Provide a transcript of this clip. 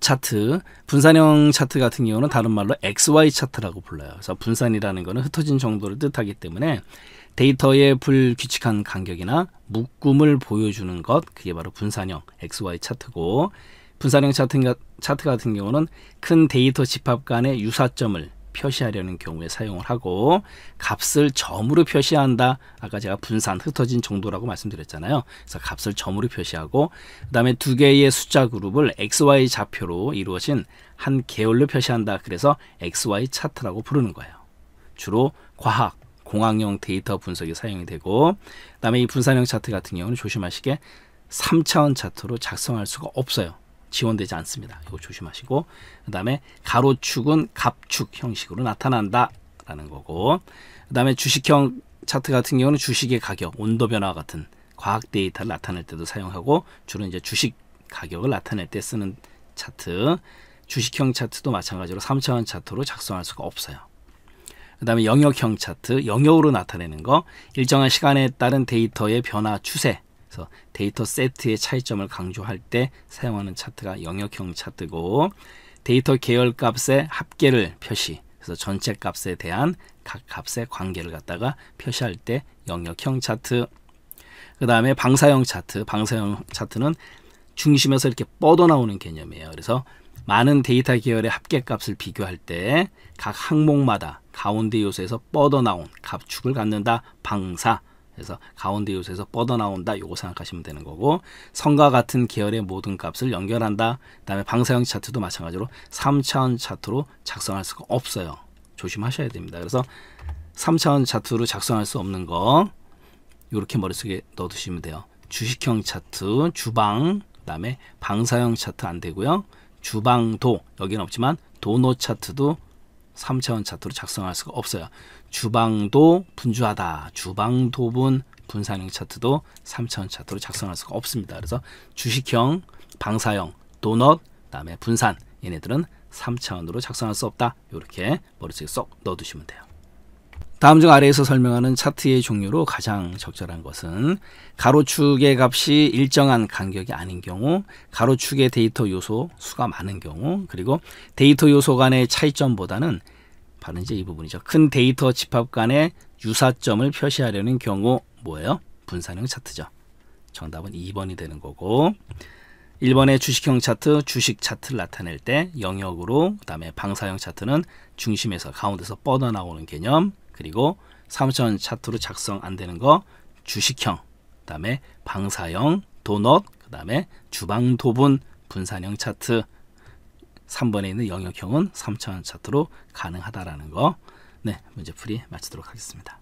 차트, 분산형 차트 같은 경우는 다른 말로 XY 차트라고 불러요. 그래서 분산이라는 거는 흩어진 정도를 뜻하기 때문에 데이터의 불규칙한 간격이나 묶음을 보여주는 것, 그게 바로 분산형 XY 차트고 분산형 차트, 차트 같은 경우는 큰 데이터 집합 간의 유사점을 표시하려는 경우에 사용을 하고 값을 점으로 표시한다. 아까 제가 분산 흩어진 정도라고 말씀드렸잖아요. 그래서 값을 점으로 표시하고 그 다음에 두 개의 숫자 그룹을 XY 좌표로 이루어진 한 계열로 표시한다. 그래서 XY 차트라고 부르는 거예요. 주로 과학, 공학용 데이터 분석에 사용이 되고 그 다음에 이 분산형 차트 같은 경우는 조심하시게 3차원 차트로 작성할 수가 없어요. 지원되지 않습니다. 이거 조심하시고 그 다음에 가로축은 갑축 형식으로 나타난다라는 거고 그 다음에 주식형 차트 같은 경우는 주식의 가격, 온도 변화 같은 과학 데이터를 나타낼 때도 사용하고 주로 이제 주식 가격을 나타낼 때 쓰는 차트 주식형 차트도 마찬가지로 3차원 차트로 작성할 수가 없어요. 그 다음에 영역형 차트, 영역으로 나타내는 거, 일정한 시간에 따른 데이터의 변화 추세, 그래서 데이터 세트의 차이점을 강조할 때 사용하는 차트가 영역형 차트고 데이터 계열 값의 합계를 표시 그래서 전체 값에 대한 각 값의 관계를 갖다가 표시할 때 영역형 차트 그 다음에 방사형 차트 방사형 차트는 중심에서 이렇게 뻗어나오는 개념이에요 그래서 많은 데이터 계열의 합계값을 비교할 때 각 항목마다 가운데 요소에서 뻗어나온 값축을 갖는다 방사 그래서 가운데 요소에서 뻗어나온다. 요거 생각하시면 되는 거고 선과 같은 계열의 모든 값을 연결한다. 그다음에 방사형 차트도 마찬가지로 3차원 차트로 작성할 수가 없어요. 조심하셔야 됩니다. 그래서 3차원 차트로 작성할 수 없는 거 이렇게 머릿속에 넣어두시면 돼요. 주식형 차트, 주방, 그다음에 방사형 차트 안 되고요. 주방도 여기는 없지만 도노 차트도 3차원 차트로 작성할 수가 없어요. 주방도 분주하다. 주방 도분 분산형 차트도 3차원 차트로 작성할 수가 없습니다. 그래서 주식형, 방사형, 도넛, 그다음에 분산 얘네들은 3차원으로 작성할 수 없다. 이렇게 머릿속에 쏙 넣어두시면 돼요. 다음 중 아래에서 설명하는 차트의 종류로 가장 적절한 것은 가로축의 값이 일정한 간격이 아닌 경우, 가로축의 데이터 요소 수가 많은 경우, 그리고 데이터 요소 간의 차이점보다는 바로 이제 이 부분이죠. 큰 데이터 집합 간의 유사점을 표시하려는 경우 뭐예요? 분산형 차트죠. 정답은 2번이 되는 거고 1번의 주식형 차트, 주식 차트를 나타낼 때 영역으로 그다음에 방사형 차트는 중심에서 가운데서 뻗어나오는 개념 그리고 3차원 차트로 작성 안 되는 거 주식형 그다음에 방사형 도넛 그다음에 주방 도분 분산형 차트 3번에 있는 영역형은 3차원 차트로 가능하다라는 거. 네, 문제 풀이 마치도록 하겠습니다.